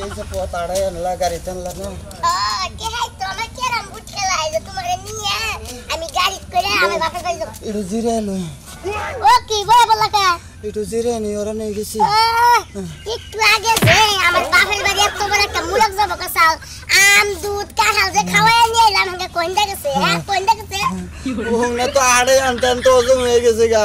এই যে পোতাড়াই আনলা গাড়িতে আনলা না কে হাই তোমরা কে রাম বুট খেলা আইলো তোমারে নিয়ে আমি গাড়ি করে আমি বাপের বাড়ি যাব ইটু জিরে লই ও কি বলে বলা কা ইটু জিরে নি ওরা নেই গেছি একটু আগে যে আমার বাপের বাড়ি এত বড় একটা মুলক যাব কাসাল আম দুধ কাঁঠাল যে খাওয়াই নিয়ে এলাম হাঙ্গা কোনটা গেছে কোনটা গেছে ও না তো আড়ে আনতে আনতে ওজন হয়ে গেছে গা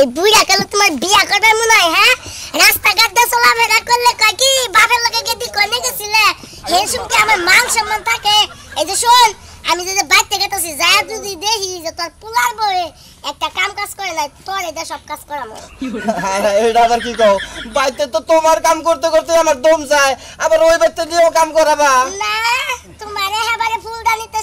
এই বুড়া কালো তোমার বিয়া করবে মনে হয় হ্যাঁ রাস্তাঘাট দিয়ে চলাফেরা করলে কয় কি বাপের লোকে গেদি কনে গেছিলে হে শুনতে আমার মান সম্মান থাকে এই যে শোন আমি যদি বাইর থেকে তো যদি দেখি যে তোর পুলার বয়ে একটা কাম কাজ করে নাই তোর এটা সব কাজ করামো এটা আবার কি কও বাইতে তো তোমার কাম করতে করতে আমার দম যায় আবার ওই বাইতে দিয়েও কাম করাবা না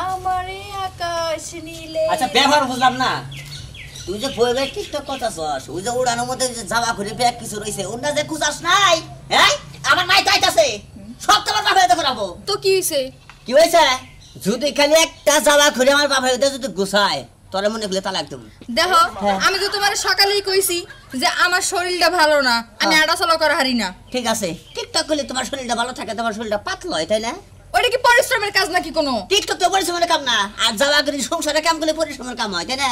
আমারে আকাশ নীলে আচ্ছা ব্যবহার বুঝলাম না তুই যে বই কথা ওই যে উড়ানোর মধ্যে যে জামা খুলে ব্যাগ কিছু যে খুঁজাস নাই হ্যাঁ আমার মাই তাইতাছে সব তোমার তো কি কি যদি খালি একটা জামা খুলে আমার বাপের হাতে যদি গুছায় তোরে মনে করলে তালাক দেবো দেখো হ্যাঁ। আমি তো তোমার সকালেই কইছি যে আমার শরীরটা ভালো না আমি হ্যাঁ। আড়া চলা করা হারি না ঠিক আছে ঠিকঠাক করলে তোমার শরীরটা ভালো থাকে তোমার শরীরটা পাতলা হয় তাই না ওটা কি পরিশ্রমের কাজ নাকি কোনো ঠিক তো পরিশ্রমের কাম না আর যাওয়া করি সংসারে কাম করলে পরিশ্রমের কাম হয় তাই না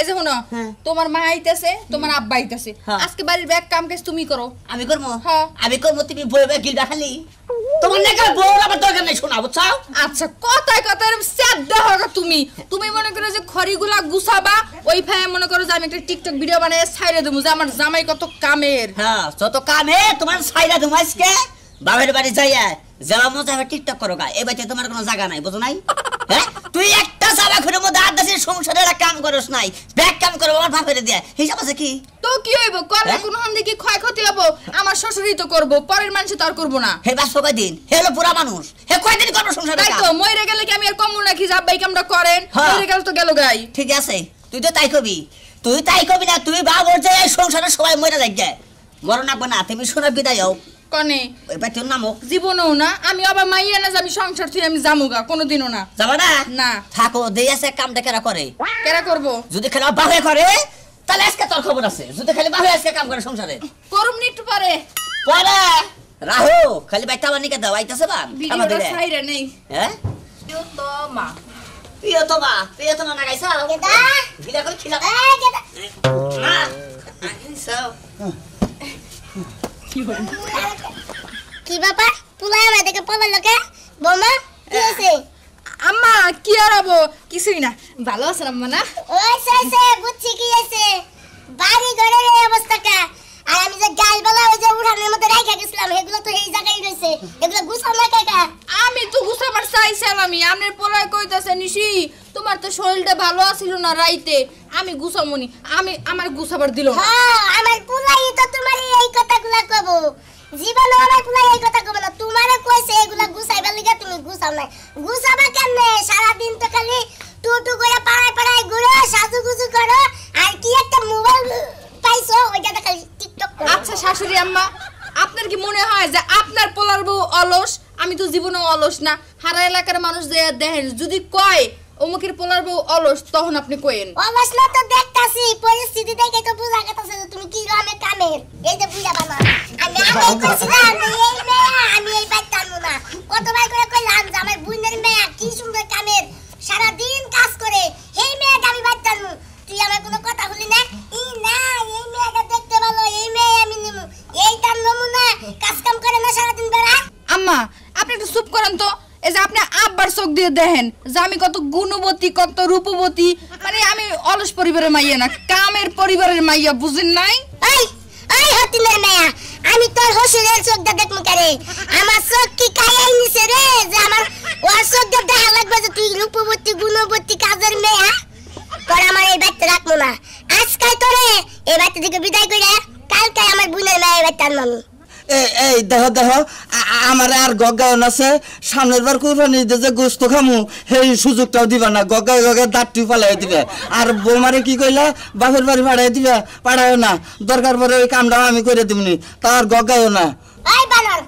এই যে শোনো হ্যাঁ। তোমার মা আইতেছে তোমার আব্বা আইতেছে হ্যাঁ। আজকে বাড়ির ব্যাগ কাম কাজ তুমি করো আমি করবো হ্যাঁ। আমি করবো তুমি বই ব্যাগ গিল দেখালি তোমার নাকি দরকার শোনা বুঝছো আচ্ছা কথায় কথায় দেখো তুমি তুমি মনে করো যে গুলা গুছাবা ওই ফায় মনে করো যে আমি একটা টিকটক ভিডিও বানায় ছাইরে দেবো যে আমার জামাই কত কামের হ্যাঁ যত কামে তোমার ছাইরা দেবো আজকে বাবার বাড়ি যাইয়া যাওয়া মজা হবে টিকটক করো গা তোমার কোনো জায়গা নাই বুঝো নাই হ্যাঁ? তুই একটা সাবা মধ্যে সংসারের কাম করস নাই ব্যাক কাম করো আমার ভাবের হিসাব আছে কি তো কি হইব হ্যাঁ? কোন ক্ষয় ক্ষতি হবো আমার শ্বশুরই তো পরের তো আর না হে বাস দিন হে হলো পুরা মানুষ হে কয় দিন করব সংসার তাই তো মইরে গেলে কি আমি আর নাকি যাব এই কামটা করেন হ্যাঁ। মইরে গেল তো গেল গাই ঠিক আছে তুই তো তাই কবি তুই তাই কবি না তুই বাবা যে এই সবাই মরে যাক যায় মরণ না তুমি শোনা বিদায় হও কনে ওই বাইতের না আমি আবার মাইয়া না আমি সংসার থেকে আমি জামুগা কোনোদিনও না যাবা না না থাকো দেয়াছে কামটা কেরা করে কেরা করব যদি খেলা বাহে করে তাহলে আজকে তোর খবর আছে যদি খালি বাহে আজকে কাম করে সংসারে করুম নি একটু খালি বাইতে আমার দাও আইতাছে বা আমাদের সাইরে নেই হ্যাঁ তো মা তো মা তো না গাইছা করে খিলা এই হ্যাঁ। হ্যাঁ। কি হল কি বাবা পুলা আমার দেখে পলার লোকে বোমা কি হয়েছে আম্মা কি আর হবো কিছুই না ভালো আছেন আম্মা না ওইছে ওইছে বুঝছি কি আছে বাড়ি ঘরের এই কা আর আমি যে গাল বলা ওই যে উঠানের মধ্যে রাখা গেছিলাম এগুলো তো এই জায়গায় রয়েছে এগুলো গুছাও না কাকা আমি তো গুছাবার চাইছিলাম আমি আমনের পোলায় কইতাছে নিশি তোমার তো শরীরটা ভালো আছিল না রাইতে আমি গুছামনি আমি আমার গুছাবার দিল হ্যাঁ আমার পোলাই তো তোমার এই কথাগুলো কব জীবনে অনেক নাই এই কথা কবে না তোমারে কইছে এগুলা গুছাইবার লিগা তুমি গুছাও নাই গুছাবা কেমনে সারা দিন তো খালি টু টু করে পাড়ায় পাড়ায় ঘুরো সাজু গুজু করো আর কি একটা মোবাইল পাইছো ওইটা খালি টিকটক করো আচ্ছা শাশুড়ি আম্মা আপনার কি মনে হয় যে আপনার পোলার বউ অলস আমি তো জীবনেও অলস না হারা এলাকার মানুষ যে দেখেন যদি কয় অমুকের পোলার বউ অলস তখন আপনি কইেন অলস না তো দেখতাছি পরিস্থিতি দেখে তো বুঝা গেছে যে তুমি কি রামে কামের এই যে বুঝা বাবা আমি আগে কইছিলাম এই মেয়ে আমি এই বাইক টানবো না কতবার করে কইলাম যে আমার বুইনের মেয়া কি সুন্দর দিয়ে দেখেন যে আমি কত গুণবতী কত রূপবতী মানে আমি অলস পরিবারের মাইয়া না কামের পরিবারের মাইয়া বুঝেন নাই আমি তোর চোখটা আমার চোখ কি কায়াই নিছে রে যে আমার ওর চোখটা দেখা লাগবে যে তুই রূপবতী গুণবতী কাজের মেয়া তোর আমার এই বাড়িতে রাখবো না আজকাল তোরে এই বাড়িতে থেকে বিদায় করে কালকে আমার বোনের মেয়ে বাড়িতে আনবো এই দেহ দেহ আমার আর গগায়ন আছে সামনের বার কুরবানি যে গোস্ত খামু সেই সুযোগটাও দিবা না গগায় গগায় দাঁতটি পালাই দিবে আর বৌমারে কি কইলা বাপের বাড়ি পাড়াই দিবে পাড়ায়ও না দরকার পরে ওই কামটাও আমি করে দিবনি তার গগায়ও না এই বানর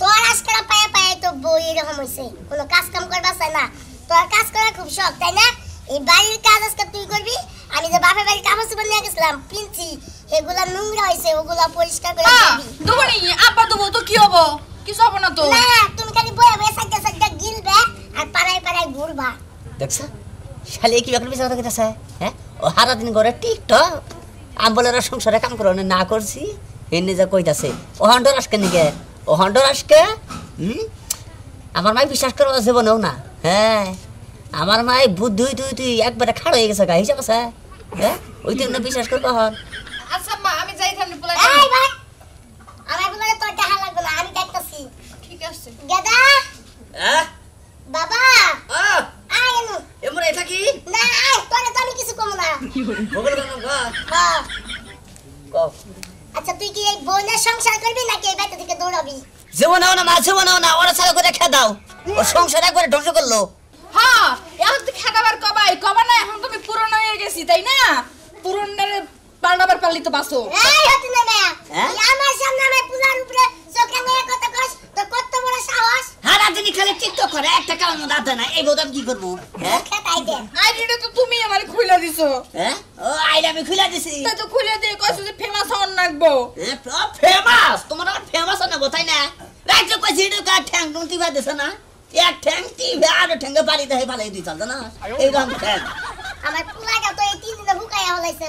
তোর আজকে পায়ে পায়ে তো বই এরকম হইছে কোনো কাজ কাম করবা না তোর কাজ করা খুব শখ তাই না এই বাড়ির কাজ আজকে তুই করবি আমি যে বাপের বাড়ি কাপড় চোপড় নিয়ে গেছিলাম পিনছি এগুলা নোংরা হইছে ওগুলা পরিষ্কার করে হ্যাঁ, দিবি দুবো নি আব্বা তো কি হবো কিছু হবে না তো না তুমি খালি গিলবে আর পাড়ায় পাড়ায় ঘুরবা দেখছ শালি কি কথা হ্যাঁ ও হারা দিন ঘরে টিকটক সংসারে কাম না করছি এনে যা কইতাছে ও হন্ডর আসকে নিকে ও হন্ডর আসকে আমার মাই বিশ্বাস করবো জীবনেও না হ্যাঁ আমার মাই বুদ্ধি তুই তুই একবারে খাড়া হয়ে গেছে গা হিসাব আছে হ্যাঁ ওই তুই বিশ্বাস করবো হন আচ্ছা মা আমি যাই থামনে পোলা এই ভাই আমার পোলাকে তোর দেখা লাগবে না আমি দেখতাছি ঠিক আছে দাদা হ্যাঁ বাবা আয় এমু এমুর এটা কি না আয় তোরে তো আমি কিছু কম না বগল বানো গা হ্যাঁ আচ্ছা তুই কি এই বোনের সংসার করবি নাকি এই বাড়ি থেকে দৌড়াবি জীবন না মা জীবন না ওরা সারা করে খেয়ে দাও ও সংসার একবারে ধ্বংস করলো হ্যাঁ এখন তো খেদাবার কবাই কবা না এখন তুমি পুরনো হয়ে গেছি তাই না পুরনের পারনাবার পারলি তো বাসো এই হতি না মেয়া হ্যাঁ? আমার সামনে আমি পূজার উপরে চোখে নিয়ে কত কষ্ট তো কত বড় সাহস হারা দিনই খালি চিত্ত করে একটা কাম দাদা না এই বোদাম কি করব হ্যাঁ খাই দে আইডিটা তো তুমি আমারে খুলে দিছো হ্যাঁ ও আইডা আমি খুলে দিছি তা তো খুলে দিয়ে কইছো যে ফেমাস হন নাকবো ফেমাস তোমার আর ফেমাস না নাকবো তাই না রাজ্য কইছি এটা কা ঠ্যাং টুনতি বাদেছ না এক ঠ্যাং টিভে আর ঠ্যাং পারি দেই পালাই দুই চল এই এইরকম ঠ্যাং আমার পুলাটা তো এই তিন দিনে ভুকায়া হলাইছে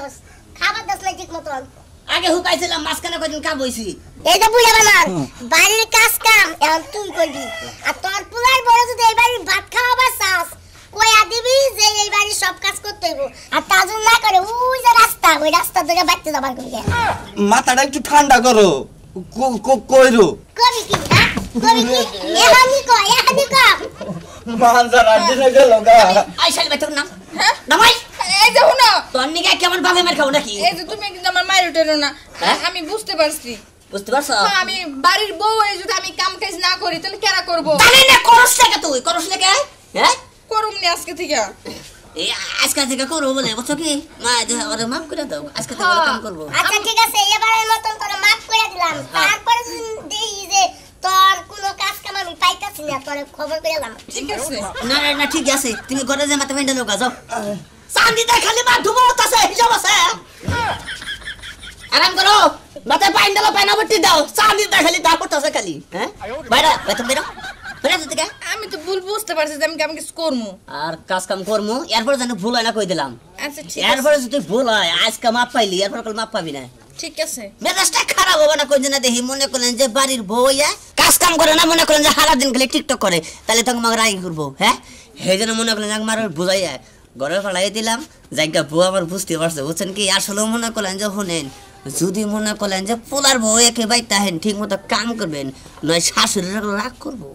আগে হুকাইছিলাম মাঝখানে কদিন কাম হইছি এটা বুঝা বানান বাড়ির কাজ কাম এখন তুই করবি আর তোর পুলার বড় যদি এই বাড়ির ভাত খাওয়া বা চাস কয়া দিবি যে এই বাড়ির সব কাজ করতে হইব আর তা যদি না করে ওই যে রাস্তা ওই রাস্তা ধরে বাইতে যাবার কই মাথাটা একটু ঠান্ডা করো কইরো কবি কি না কবি কি এহানি ক এহানি ক মানজার আদিনে গেল গা আইসাল বেতন নাম নামাই না তোর নিকে কেমন বাপে তুমি হ্যাঁ? হ্যাঁ? হ্যাঁ। আচ্ছা, তারপরে তোর কোনো কাজ কাম আমি পাইতাছি না তোর খবর পেলাম ঠিক আছে না ঠিক আছে তুমি ঘরে যে মাথা মেন্ডে লোক যাও চান্দিতে খালি মা ধুমত আছে হিসাব আছে আরাম করো মাথে পাইন দাও পাইনা বটি দাও চান্দিতে খালি তা করতেছে খালি হ্যাঁ বাইরা বেতন আমি তো ভুল বুঝতে পারছি যে আমি কেমন কিছু করবো আর কাজ কাম করবো এরপর যেন ভুল হয় না কই দিলাম এরপরে আচ্ছা, যদি ভুল হয় আজকে মাপ পাইলি এরপর কাল মাপ পাবি না ঠিক আছে মেজাজটা খারাপ হবে না কোনদিন দেখি মনে করলেন যে বাড়ির বউ কাজ কাম করে না মনে করলেন যে সারাদিন খালি টিকটক করে তাহলে তখন রাগি করবো হ্যাঁ সেই জন্য মনে করলেন আমাকে মার বোঝাই ঘরের পালাই দিলাম জায়গা বউ আমার বুঝতে পারছে বুঝছেন কি আসলেও মনে করলেন যে শুনেন যদি মনে করলেন যে পোলার বউ একেবারে তাহেন ঠিক মতো কাম করবেন নয় শাশুড়ির রাগ করবো